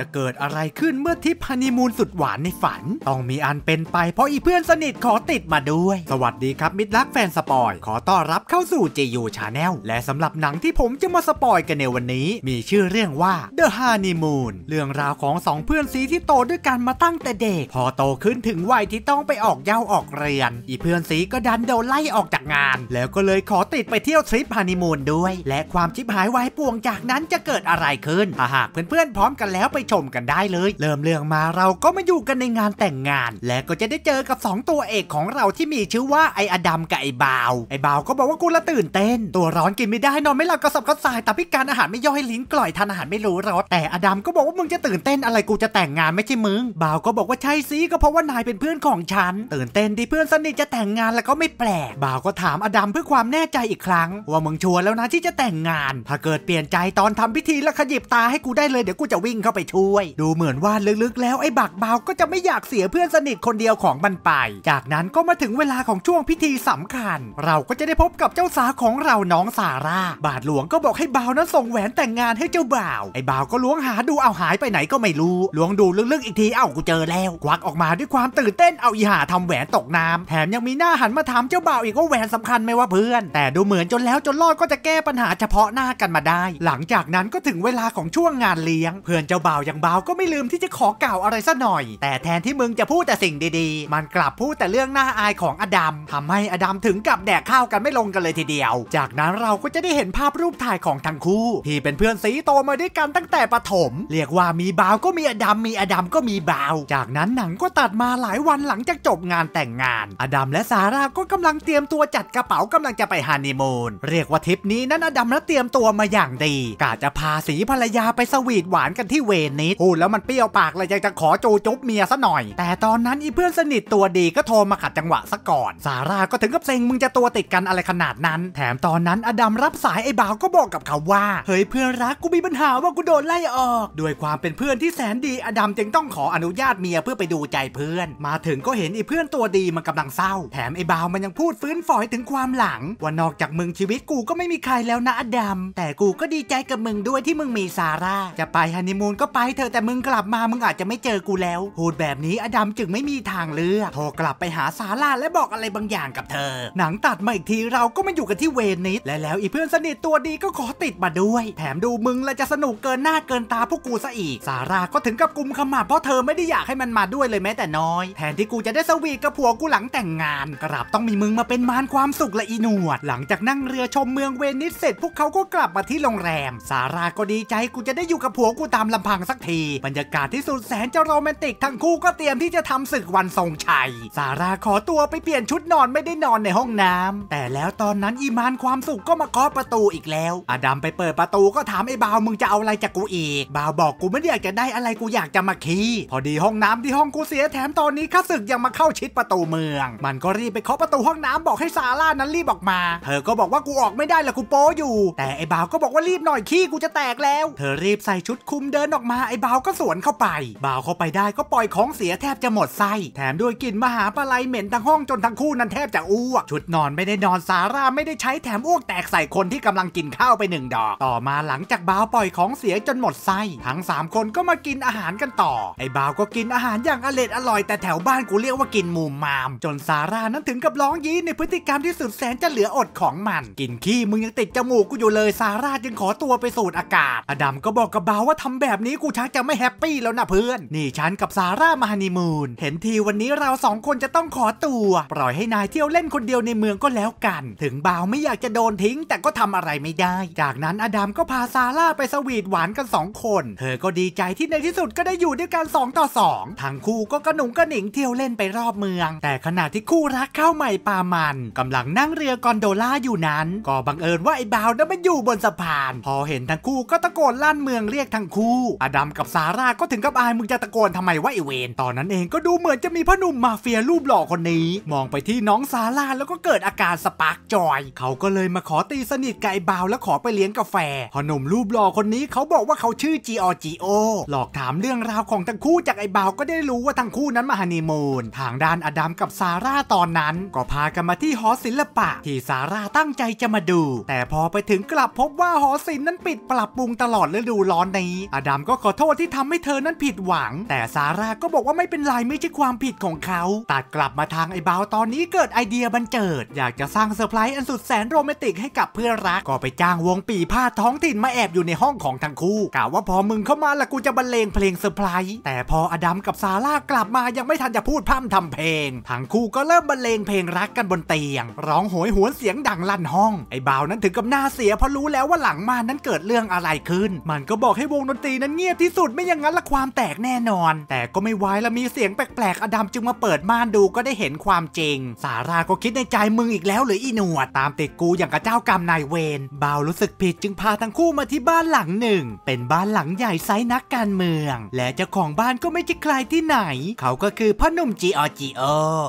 จะเกิดอะไรขึ้นเมื่อทิพฮนีมูลสุดหวานในฝัน ต้องมีอันเป็นไป เพราะอีเพื่อนสนิทขอติดมาด้วย สวัสดีครับมิตรรักแฟนสปอย ขอต้อนรับเข้าสู่ JU Channel และสำหรับหนังที่ผมจะมาสปอยกันในวันนี้ มีชื่อเรื่องว่า The Honeymoon เรื่องราวของสองเพื่อนซีที่โตด้วยกันมาตั้งแต่เด็ก พอโตขึ้นถึงวัยที่ต้องไปออกเย้าออกเรียน อีเพื่อนซีก็ดันโดนไล่ออกจากงาน แล้วก็เลยขอติดไปเที่ยวทริปฮันนีมูนด้วย และความชิบหายวายป่วงจากนั้นจะเกิดอะไรขึ้นาหากเพื่อนๆพร้อมกันแล้วไปชมกันได้เลยเริ่มเรื่องมาเราก็มาอยู่กันในงานแต่งงาน และก็จะได้เจอกับ 2 ตัวเอกของเราที่มีชื่อว่าไออดัมกับไอบาวไอบาวก็บอกว่ากูละตื่นเต้น ตัวร้อนกินไม่ได้นอนไม่หลับกระสับกระส่ายแต่พิการอาหารไม่ย่อยลิ้นกล่อยทานอาหารไม่รู้รสแต่อดัมก็บอกว่ามึงจะตื่นเต้นอะไรกูจะแต่งงานไม่ใช่มึงบาวก็บอกว่าใช่สิก็เพราะว่านายเป็นเพื่อนของฉันตื่นเต้นดีเพื่อนสนิทจะแต่งงานแล้วก็ไม่แปลกบาวก็ถามอดัมเพื่อความแน่ใจอีกครั้งว่ามึงชัวร์แล้วนะที่จะแต่งงาน ถ้าเกิดเปลี่ยนใจตอนทำพิธีแล้วขยิบตาให้กูได้เลยเดี๋ยวกูจะวิ่งเข้าไปช้วยดูเหมือนว่าลึกๆแล้วไอ้บักเบาก็จะไม่อยากเสียเพื่อนสนิทคนเดียวของมันไป จากนั้นก็มาถึงเวลาของช่วงพิธีสำคัญ เราก็จะได้พบกับเจ้าสาวของเราน้องสาร่าบาทหลวงก็บอกให้บ่าวนั้นส่งแหวนแต่งงานให้เจ้าบ่าวไอ้บ่าวก็ล้วงหาดูเอาหายไปไหนก็ไม่รู้ล้วงดูลึกๆอีกทีเอ้ากูเจอแล้วควักออกมาด้วยความตื่นเต้นเอาอีหาทำแหวนตกน้ำแถมยังมีหน้าหันมาถามเจ้าบ่าวอีกว่าแหวนสำคัญไหมว่าเพื่อน แต่ดูเหมือนจนแล้วจนรอดก็จะแก้ปัญหาเฉพาะหน้ากันมาได้ หลังจากนั้นก็ถึงเวลาของช่วงงานเลี้ยงเพื่อนเจ้าบ่าวอย่างบาก็ไม่ลืมที่จะขอกล่าวอะไรสักหน่อย แต่แทนที่มึงจะพูดแต่สิ่งดีๆ มันกลับพูดแต่เรื่องน่าอายของอดัมทำให้อดัมถึงกับแดกข้าวกันไม่ลงกันเลยทีเดียว จากนั้นเราก็จะได้เห็นภาพรูปถ่ายของทั้งคู่ที่เป็นเพื่อนสีโตมาด้วยกันตั้งแต่ปฐมเรียกว่ามีเบาก็มีอดัมมีอดัมก็มีเบาจากนั้นหนังก็ตัดมาหลายวันหลังจากจบงานแต่งงานอดัมและซาร่าก็กำลังเตรียมตัวจัดกระเป๋ากำลังจะไปฮันนีมูนเรียกว่าทริปนี้นั้นอดัมและเตรียมตัวมาอย่างดีกะจะพาสีภรรยาไปสวีทหวานกันที่เวนิดพูดแล้วมันเปรี้ยวปากเลยอยากจะขอโจจุ๊บเมียซะหน่อย แต่ตอนนั้นอีเพื่อนสนิทตัวดีก็โทรมาขัดจังหวะซะก่อนซาร่าก็ถึงกับเซ็งมึงจะตัวติดกันอะไรขนาดนั้น แถมตอนนั้นอดัมรับสายไอ้บ่าวก็บอกกับเขาว่าเฮ้ยเพื่อนรักกูมีปัญหาว่ากูโดนไล่ออกด้วยความเป็นเพื่อนที่แสนดีอดัมจึงต้องขออนุญาตเมียเพื่อไปดูใจเพื่อน มาถึงก็เห็นไอ้เพื่อนตัวดีมันกำลังเศร้า แถมไอ้บ่าวมันยังพูดฟื้นฝอยถึงความหลังว่านอกจากมึงชีวิตกูก็ไม่มีใครแล้วนะอดัมแต่กูก็ดีใจกับมึงด้วยที่มึงมีซาร่าจะไปฮันนีมูนก็ไปไปเถอะแต่มึงกลับมามึงอาจจะไม่เจอกูแล้วพูดแบบนี้อดัมจึงไม่มีทางเลือกโทรกลับไปหาซาร่าและบอกอะไรบางอย่างกับเธอ หนังตัดมาอีกทีเราก็มาอยู่กันที่เวนิสและแล้วอีเพื่อนสนิทตัวดีก็ขอติดมาด้วย แถมดูมึงและจะสนุกเกินหน้าเกินตาพวกกูซะอีกซาร่าก็ถึงกับกุมขมับเพราะเธอไม่ได้อยากให้มันมาด้วยเลยแม้แต่น้อยแทนที่กูจะได้สวีทกับผัวกูหลังแต่งงานกลับต้องมีมึงมาเป็นมารความสุขละอีนวด หลังจากนั่งเรือชมเมืองเวนิสเสร็จพวกเขาก็กลับมาที่โรงแรมซาร่าก็ดีใจกูจะได้อยู่กับผัวกูตามลำพังสักทีบรรยากาศที่สุดแสนจะโรแมนติก ทั้งคู่ก็เตรียมที่จะทำศึกวันทรงชัย ซาร่าขอตัวไปเปลี่ยนชุดนอนไม่ได้นอนในห้องน้ำ แต่แล้วตอนนั้นอีมานความสุขก็มาเคาะประตูอีกแล้ว อดัมไปเปิดประตูก็ถามไอ้บ่าวมึงจะเอาอะไรจากกูอีกบ่าวบอกกูไม่อยากจะได้อะไรกูอยากจะมาคีพอดีห้องน้ำที่ห้องกูเสียแถมตอนนี้ข้าศึกยังมาเข้าชิดประตูเมือง มันก็รีบไปเคาะประตูห้องน้ำบอกให้ซาร่านั้นรีบออกมา เธอก็บอกว่ากูออกไม่ได้ละกูโป้อยู่ แต่ไอ้บ่าวก็บอกว่ารีบหน่อยขี้กูจะแตกแล้ว เธอรีบใส่ชุดคุมเดินออกมาไอ้บาวก็สวนเข้าไป บาวเข้าไปได้ก็ปล่อยของเสียแทบจะหมดไส้แถมด้วยกลิ่นมหาปลายเหม็นทั้งห้องจนทั้งคู่นั้นแทบจะอ้วกชุดนอนไม่ได้นอนซาร่าไม่ได้ใช้แถมอ้วกแตกใส่คนที่กำลังกินข้าวไปหนึ่งดอก ต่อมาหลังจากบาวปล่อยของเสียจนหมดไส้ทั้ง3 คนก็มากินอาหารกันต่อ ไอ้บาวก็กินอาหารอย่างอร่อยอร่อยแต่แถวบ้านกูเรียกว่ากินมูมามจนซาร่านั้นถึงกับร้องยี้ในพฤติกรรมที่สุดแสนจะเหลืออดของมัน กินขี้มึงยังติดจมูกกูอยู่เลยซาร่าจึงขอตัวไปสูดอากาศอดัมก็บอกกับบาวว่าทำแบบนี้กูชันจะไม่แฮปปี้แล้วนะเพื่อน นี่ฉันกับ ซาร่ามาฮันนีมูนเห็นทีวันนี้เราสองคนจะต้องขอตัว ปล่อยให้นายเที่ยวเล่นคนเดียวในเมืองก็แล้วกัน ถึงบ่าวไม่อยากจะโดนทิ้ง แต่ก็ทำอะไรไม่ได้ จากนั้นอดัมก็พาซาร่าไปสวีทหวานกัน2คน เธอก็ดีใจที่ในที่สุดก็ได้อยู่ด้วยกัน2ต่อ 2ทั้งคู่ก็กระหนุงกระหนิงเที่ยวเล่นไปรอบเมือง แต่ขณะที่คู่รักเข้าใหม่ปามันกำลังนั่งเรือกอนโดล่าอยู่นั้น ก็บังเอิญว่าไอ้บ่าวนั้นมันอยู่บนสะพาน พอเห็นทั้งคู่ก็ตะโกนลั่นเมืองเรียกทั้งคู่อดัำกับซาร่าก็ถึงกับอายมึงจะตะโกนทำไมวะไอเวนตอนนั้นเองก็ดูเหมือนจะมีพ่อหนุ่มมาเฟียรูปหล่อคนนี้ มองไปที่น้องซาร่าแล้วก็เกิดอาการสปาร์กจอย เขาก็เลยมาขอตีสนิทกับไอ้บาวแล้วขอไปเลี้ยงกาแฟพ่อหนุ่มรูปหล่อคนนี้เขาบอกว่าเขาชื่อจีออจีโอหลอกถามเรื่องราวของทั้งคู่จากไอ้บาว ก็ได้รู้ว่าทั้งคู่นั้นมาฮันนีมูนทางด้านอดัมกับซาร่าตอนนั้นก็พากันมาที่หอศิลปะที่ซาร่าตั้งใจจะมาดู แต่พอไปถึงกลับพบว่าหอศิลป์นั้นปิดปรับปรุงตลอดฤดูร้อนนี้อดัมก็ขออโทษที่ทำให้เธอนั้นผิดหวัง แต่ซาร่าก็บอกว่าไม่เป็นไร ไม่ใช่ความผิดของเขาตัดกลับมาทางไอ้บาวตอนนี้เกิดไอเดียบันเจิดอยากจะสร้างเซอร์ไพรส์อันสุดแสนโรแมนติกให้กับเพื่อนรัก ก็ไปจ้างวงปีผ้าท้องถิ่นมาแอบอยู่ในห้องของทั้งคู่กล่าวว่าพอมึงเข้ามาละกูจะบรรเลงเพลงเซอร์ไพรส์แต่พออดัมกับซาร่ากลับมายังไม่ทันจะพูดพร่ำทำเพลงทั้งคู่ก็เริ่มบรรเลงเพลงรักกันบนเตียงร้องโหยหวนเสียงดังลั่นห้องไอ้บ่าวนั้นถึงกับหน้าเสียเพราะรู้แล้วว่าหลังมานั้นเกิดเรื่องอะไรขึ้น มันก็บอกให้วงดนตรีนั้นเงียยบที่สุดไม่อย่างนั้นละความแตกแน่นอน แต่ก็ไม่ไว้ละมีเสียงแปลกๆอดัมจึงมาเปิดม่านดูก็ได้เห็นความจริงสาราก็คิดในใจมึงอีกแล้วหรืออีหนวดตามติดกูอย่างกับเจ้ากรรมนายเวรเบารู้สึกผิดจึงพาทั้งคู่มาที่บ้านหลังหนึ่ง เป็นบ้านหลังใหญ่ไซส์นักการเมือง และเจ้าของบ้านก็ไม่ใช่ใครที่ไหนเขาก็คือพ่อหนุ่มจีออจีโอ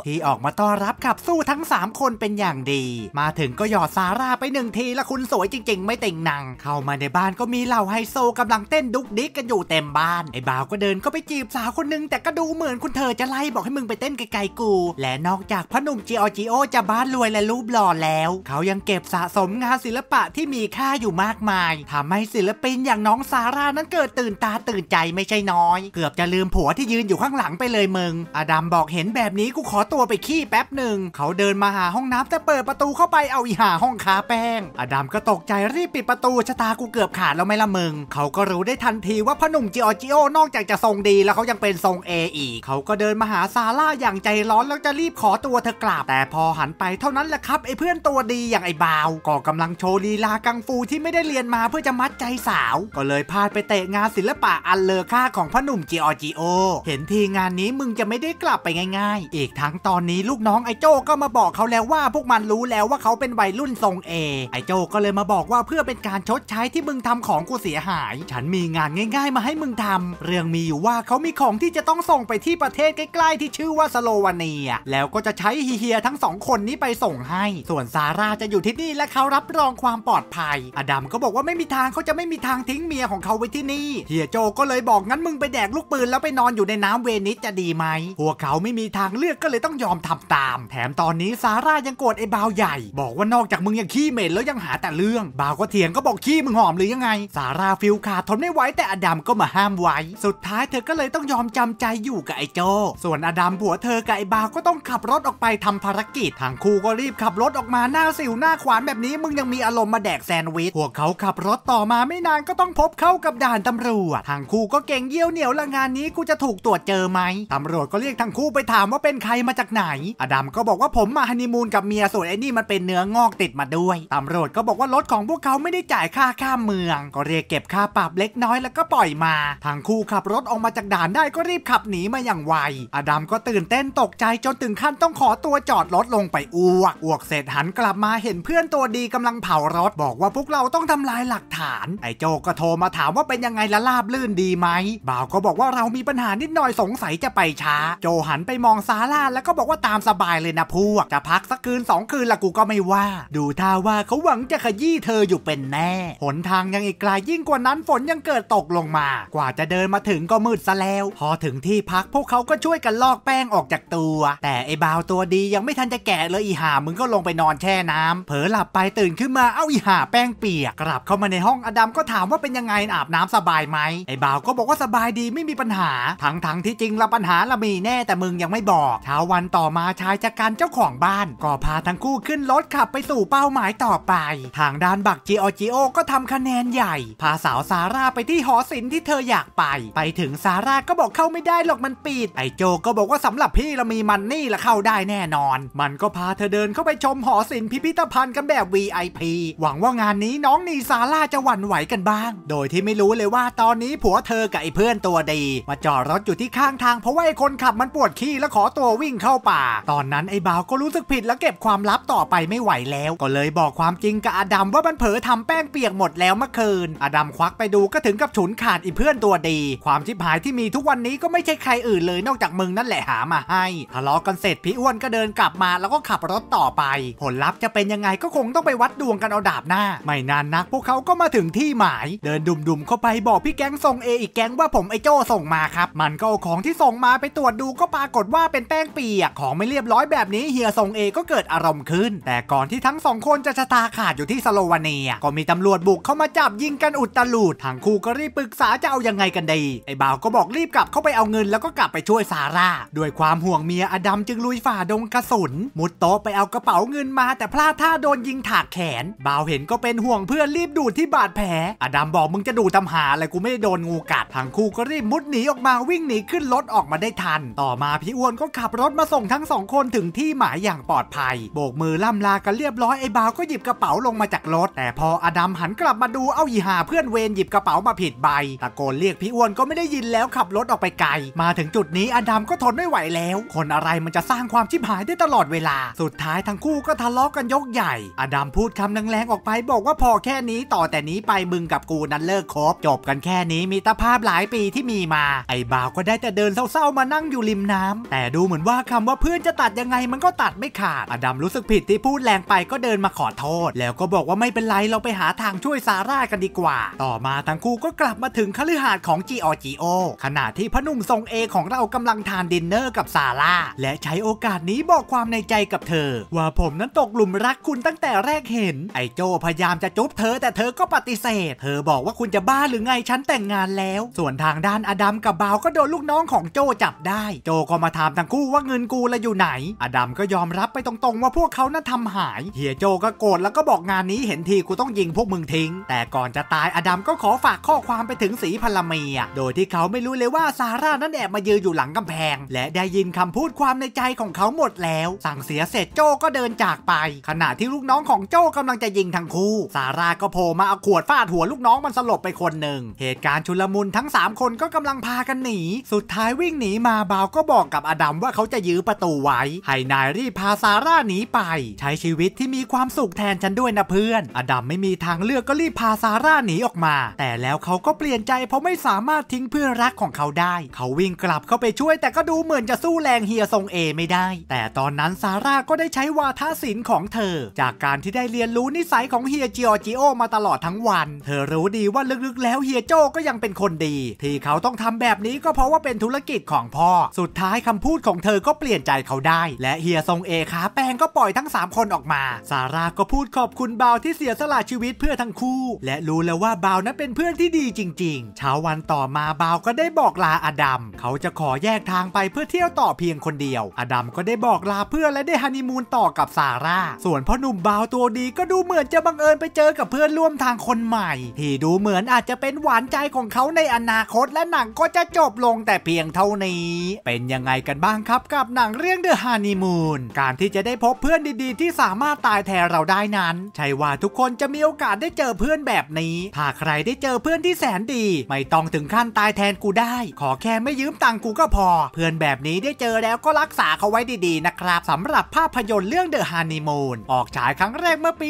ที่ออกมาต้อนรับขับสู้ทั้ง 3 คนเป็นอย่างดีมาถึงก็หยอดสาร่าไปหนึ่งทีละคุณสวยจริง ๆ ไม่เต่งนัง เข้ามาในบ้านก็มีเหล่าไฮโซกำลังเต้นดุกดิกกันอยู่เต็มบ้านไอ้บ่าวก็เดินก็ไปจีบสาวคนนึงแต่ก็ดูเหมือนคุณเธอจะไล่บอกให้มึงไปเต้นไกลๆกู และนอกจากพระหนุ่มจีโอจีโอจะบ้านรวยและรูปหล่อแล้ว เขายังเก็บสะสมงานศิลปะที่มีค่าอยู่มากมาย ทำให้ศิลปินอย่างน้องซาร่านั้นเกิดตื่นตาตื่นใจไม่ใช่น้อย เกือบจะลืมผัวที่ยืนอยู่ข้างหลังไปเลยมึงอดัมบอกเห็นแบบนี้กูขอตัวไปขี้แป๊บหนึ่งเขาเดินมาหาห้องน้ำแต่เปิดประตูเข้าไปเอาอีหาห้องคาแป้งอดัมก็ตกใจรีบปิดประตูชะตากูเกือบขาดแล้วไม่ละมึง เขาก็รู้ได้ทันทีว่าพ่อหนุ่มจิโอจิโอนอกจากจะทรงดีแล้วเขายังเป็นทรงเออีกเขาก็เดินมาหาซาร่าอย่างใจร้อนแล้วจะรีบขอตัวเธอกราบแต่พอหันไปเท่านั้นแหละครับไอ้เพื่อนตัวดีอย่างไอ้บาวก็กำลังโชว์ลีลากังฟูที่ไม่ได้เรียนมาเพื่อจะมัดใจสาว ก็เลยพาดไปเตะงานศิลปะอันเลอค่าของพ่อหนุ่มจิโอจิโอเห็นทีงานนี้มึงจะไม่ได้กลับไปง่าย ๆ อีกทั้งตอนนี้ลูกน้องไอ้โจก็มาบอกเขาแล้วว่า พวกมันรู้แล้วว่าเขาเป็นวัยรุ่นทรงเอไอ้โจก็เลยมาบอกว่าเพื่อเป็นการชดใช้ที่มึงทำของกูเสียหาย ฉันมีงานง่ายมาให้มึงทำเรื่องมีอยู่ว่าเขามีของที่จะต้องส่งไปที่ประเทศใกล้ๆที่ชื่อว่าสโลวาเนีย แล้วก็จะใช้เฮียทั้งสองคนนี้ไปส่งให้ ส่วนซาร่าจะอยู่ที่นี่และเขารับรองความปลอดภัย อดัมก็บอกว่าไม่มีทางเขาจะไม่มีทางทิ้งเมียของเขาไว้ที่นี่ เฮียโจก็เลยบอกงั้นมึงไปแดกลูกปืนแล้วไปนอนอยู่ในน้ำเวนิสจะดีไหมพวกเขาไม่มีทางเลือกก็เลยต้องยอมทำตาม แถมตอนนี้ซาร่ายังโกรธไอ้บาวใหญ่ บอกว่านอกจากมึงยังขี้เหม็นแล้วยังหาแต่เรื่องบาวก็เถียงก็บอกขี้มึงหอมหรือยังไง ซาร่าฟิลขาดทนไม่ไหวแต่อดัมก็มาห้ามไว้ สุดท้ายเธอก็เลยต้องยอมจำใจอยู่กับไอ้โจส่วนอดัมผัวเธอกับไอ้บาก็ต้องขับรถออกไปทำภารกิจ ทางคู่ก็รีบขับรถออกมาหน้าสิวหน้าขวานแบบนี้มึงยังมีอารมณ์มาแดกแซนด์วิช พวกเขาขับรถต่อมาไม่นานก็ต้องพบเข้ากับด่านตำรวจทางคู่ก็เก่งเยี่ยวเหนียวละงานนี้กูจะถูกตรวจเจอไหมตำรวจก็เรียกทางคู่ไปถามว่าเป็นใครมาจากไหน อดัมก็บอกว่าผมมาฮันนีมูนกับเมียส่วนไอ้นี่มันเป็นเนื้องอกติดมาด้วย ตำรวจก็บอกว่ารถของพวกเขาไม่ได้จ่ายค่าข้ามเมือง ก็เรียกเก็บค่าปรับเล็กน้อยแล้วก็ปล่อยมาทั้งคู่ขับรถออกมาจากด่านได้ก็รีบขับหนีมาอย่างไว อดัมก็ตื่นเต้นตกใจจนถึงขั้นต้องขอตัวจอดรถลงไปอ้วกอ้วกเสร็จหันกลับมาเห็นเพื่อนตัวดีกำลังเผารถบอกว่าพวกเราต้องทำลายหลักฐาน ไอโจก็โทรมาถามว่าเป็นยังไงละลาบลื่นดีไหม บ่าวก็บอกว่าเรามีปัญหานิดหน่อยสงสัยจะไปช้า โจหันไปมองซาร่าแล้วก็บอกว่าตามสบายเลยนะพวก จะพักสักคืน2คืนละกูก็ไม่ว่า ดูท่าว่าเขาหวังจะขยี้เธออยู่เป็นแน่ หนทางยังอีกไกลยยิ่งกว่านั้นฝนยังเกิดตกลงมาากว่าจะเดินมาถึงก็มืดซะแล้ว พอถึงที่พักพวกเขาก็ช่วยกันลอกแป้งออกจากตัว แต่ไอ้บ่าวตัวดียังไม่ทันจะแกะเลยอีหามึงก็ลงไปนอนแช่น้ำ เผลอหลับไปตื่นขึ้นมาเอ้าอีหาแป้งเปียกกลับ เข้ามาในห้องอดัมก็ถามว่าเป็นยังไงอาบน้ำสบายไหมไอ้บ่าวก็บอกว่าสบายดีไม่มีปัญหาทั้งทั้งที่จริงละปัญหาละมีแน่แต่มึงยังไม่บอกเช้าวันต่อมาชายจัดการเจ้าของบ้านก็พาทั้งคู่ขึ้นรถขับไปสู่เป้าหมายต่อไป ทางด้านบักจีโอจีโอก็ทำคะแนนใหญ่พาสาวซาร่าไปที่หอศิลที่เธออยากไปไปถึงซาร่าก็บอกเข้าไม่ได้หรอกมันปิดไอโจ ก็บอกว่าสำหรับพี่เรามีมันนี่ละเข้าได้แน่นอน มันก็พาเธอเดินเข้าไปชมหอศิลป์พิพิธภัณฑ์กันแบบ VIP หวังว่างานนี้น้องนีซาร่าจะหวั่นไหวกันบ้าง โดยที่ไม่รู้เลยว่า ตอนนี้ผัวเธอกับไอเพื่อนตัวดี มาจอดรถอยู่ที่ข้างทาง เพราะว่าไอคนขับมันปวดขี้แล้วขอตัววิ่งเข้าป่า ตอนนั้นไอบ่าวก็รู้สึกผิดแล้วเก็บความลับต่อไปไม่ไหวแล้วก็เลย บอกความจริงกับอดัมว่ามันเผลอทำแป้งเปียกหมดแล้วเมื่อคืนอดัมควักไปดูก็ถึงกับฉุนขาาดอีเพื่อนตัวดี ความชิบหายที่มีทุกวันนี้ก็ไม่ใช่ใครอื่นเลย นอกจากมึงนั่นแหละหามาให้ทะเลาะกันเสร็จ พี่อ้วนก็เดินกลับมาแล้วก็ขับรถต่อไป ผลลัพธ์จะเป็นยังไงก็คงต้องไปวัดดวงกันเอาดาบหน้า ไม่นานนัก พวกเขาก็มาถึงที่หมายเดินดุมๆเข้าไปบอกพี่แก๊งส่งเออีกแก๊งว่าผมไอโจส่งมาครับ มันก็เอาของที่ส่งมาไปตรวจดูก็ปรากฏว่าเป็นแป้งเปียกของไม่เรียบร้อยแบบนี้เฮียส่งเอก็เกิดอารมณ์ขึ้น แต่ก่อนที่ทั้งสองคนจะชะตาขาดอยู่ที่สโลวาเนีย ก็มีตำรวจบุกเข้ามาจับยิงกันอุดตลุดทั้งคู่ก็รีบปรึกาจะเอายังไงกันดีไอ้บ่าวก็บอกรีบกลับเข้าไปเอาเงิน แล้วก็กลับไปช่วยซาร่า ด้วยความห่วงเมียอดัมจึงลุยฝ่าดงกระสุน มุดโต๊ะไปเอากระเป๋าเงินมา แต่พลาดท่าโดนยิงถากแขนบ่าวเห็นก็เป็นห่วงเพื่อนรีบดูดที่บาดแผลอดัมบอกมึงจะดูดตำหาอะไรกูไม่ได้โดนงูกัดทั้งคู่ก็รีบมุดหนีออกมาวิ่งหนีขึ้นรถออกมาได้ทัน ต่อมาพี่อ้วนก็ขับรถมาส่งทั้งสองคนถึงที่หมายอย่างปลอดภัยโบกมือล่ำลากันเรียบร้อยไอ้บ่าวก็หยิบกระเป๋าลงมาจากรถ แต่พออดัมหันกลับมาดูเอาอีหาเพื่อนเวนหยิบกระเป๋ามาผิดใบตะโกนเรียกพี่อ้วนก็ไม่ได้ยินแล้วขับรถออกไปไกลมาถึงจุดนี้อดัมก็ทนไม่ไหวแล้ว คนอะไรมันจะสร้างความชิบหายได้ตลอดเวลา สุดท้ายทั้งคู่ก็ทะเลาะกกันยกใหญ่อดัมพูดคำแรงๆออกไปบอกว่าพอแค่นี้ ต่อแต่นี้ไปมึงกับกูนั้นเลิกคบจบกันแค่นี้มีตาภาพหลายปีที่มีมาไอ้บ่าวก็ได้แต่เดินเศร้าๆมานั่งอยู่ริมน้ำ แต่ดูเหมือนว่าคำว่าเพื่อนจะตัดยังไงมันก็ตัดไม่ขาดอดัมรู้สึกผิดที่พูดแรงไปก็เดินมาขอโทษ แล้วก็บอกว่าไม่เป็นไรเราไปหาทางช่วยซาร่ากันดีกว่า ต่อมา ทั้งคู่ก็กลับมาถงถึงคฤหาสน์ของจีออจีโอขณะที่พนุ่มทรงเอของเรากำลังทานดินเนอร์กับซาร่าและใช้โอกาสนี้บอกความในใจกับเธอ ว่าผมนั้นตกหลุมรักคุณตั้งแต่แรกเห็น ไอโจพยายามจะจุ๊บเธอแต่เธอก็ปฏิเสธ เธอบอกว่าคุณจะบ้าหรือไงฉันแต่งงานแล้ว ส่วนทางด้านอดัมกับบาวก็โดนลูกน้องของโจจับได้โจก็มาถามทั้งคู่ว่าเงินกูละอยู่ไหนอดัมก็ยอมรับไปตรงๆ ว่าพวกเขานั้นทำหายเฮียโจก็โกรธแล้วก็บอกงานนี้เห็นทีกูต้องยิงพวกมึงทิ้ง แต่ก่อนจะตายอดัมก็ขอฝากข้อความไปถึงงสีพลเมีย โดยที่เขาไม่รู้เลยว่าซาร่านั้นแอบมายืนอยู่หลังกำแพง และได้ยินคำพูดความในใจของเขาหมดแล้ว สั่งเสียเสร็จโจ้ก็เดินจากไป ขณะที่ลูกน้องของโจ้กำลังจะยิงทั้งคู่ซาร่าก็โผล่มาเอาขวดฟาดหัวลูกน้องมันสลบไปคนหนึ่ง เหตุการณ์ชุลมุนทั้ง 3 คนก็กำลังพากันหนี สุดท้ายวิ่งหนีมาบาวก็บอกกับอดัมว่าเขาจะยื้อประตูไว้ให้นายรีบพาซาร่าหนีไป ใช้ชีวิตที่มีความสุขแทนฉันด้วยนะเพื่อนอดัมไม่มีทางเลือกก็รีบพาซาร่าหนีออกมา แต่แล้วเขาก็เปลี่ยนนใจเพราะไม่สามารถทิ้งเพื่อนรักของเขาได้ เขาวิ่งกลับเข้าไปช่วย แต่ก็ดูเหมือนจะสู้แรงเฮียทรงเอไม่ได้ แต่ตอนนั้นซาร่าก็ได้ใช้วาทศิลป์ของเธอ จากการที่ได้เรียนรู้นิสัยของเฮียจิโอจิโอมาตลอดทั้งวัน เธอรู้ดีว่าลึกๆแล้วเฮียโจก็ยังเป็นคนดี ที่เขาต้องทำแบบนี้ก็เพราะว่าเป็นธุรกิจของพ่อสุดท้ายคำพูดของเธอก็เปลี่ยนใจเขาได้ และเฮียทรงเอขาแปงก็ปล่อยทั้ง 3 คนออกมาซาร่าก็พูดขอบคุณบาวที่เสียสละชีวิตเพื่อทั้งคู่ และรู้แล้วว่าบาวนั้นเป็นเพื่อนที่ดีจริงริงเช้าวันต่อมาบาวก็ได้บอกลาอดัมเขาจะขอแยกทางไปเพื่อเที่ยวต่อเพียงคนเดียว อดัมก็ได้บอกลาเพื่อนและได้ฮันนีมูนต่อกับซาร่าส่วนพ่อหนุ่มบาวตัวดีก็ดูเหมือนจะบังเอิญไปเจอกับเพื่อนร่วมทางคนใหม่ ที่ดูเหมือนอาจจะเป็นหวานใจของเขาในอนาคตและหนังก็จะจบลงแต่เพียงเท่านี้ เป็นยังไงกันบ้างครับกับหนังเรื่องเดอะฮันนีมูนการที่จะได้พบเพื่อนดีๆ ที่สามารถตายแทนเราได้นั้น ใช่ว่าทุกคนจะมีโอกาสได้เจอเพื่อนแบบนี้ถ้าใครได้เจอเพื่อนที่แสนดีไม่ต้องถึงขั้นตายแทนกูได้ ขอแค่ไม่ยืมตังกูก็พอ เพื่อนแบบนี้ได้เจอแล้วก็รักษาเขาไว้ดีๆนะครับสำหรับภาพยนตร์เรื่อง The Honeymoon ออกฉายครั้งแรกเมื่อปี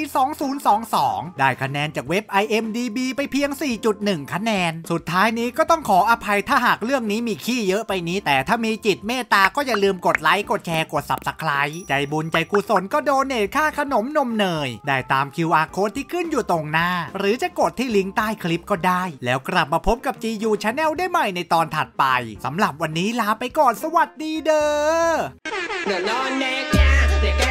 2022 ได้คะแนนจากเว็บ IMDB ไปเพียง 4.1 คะแนน สุดท้ายนี้ก็ต้องขออภัยถ้าหากเรื่องนี้มีขี้เยอะไปนี้ แต่ถ้ามีจิตเมตตาก็อย่าลืมกดไลค์กดแชร์กด Subscribe ใจบุญใจกุศลก็โดเนทค่าขนมนมเนยได้ตาม QR code ที่ขึ้นอยู่ตรงหน้า หรือจะกดที่ลิงก์ใต้คลิปก็ได้แล้วกระับมาพบกับ GU Channel ได้ใหม่ในตอนถัดไปสำหรับวันนี้ลาไปก่อนสวัสดีเด้อ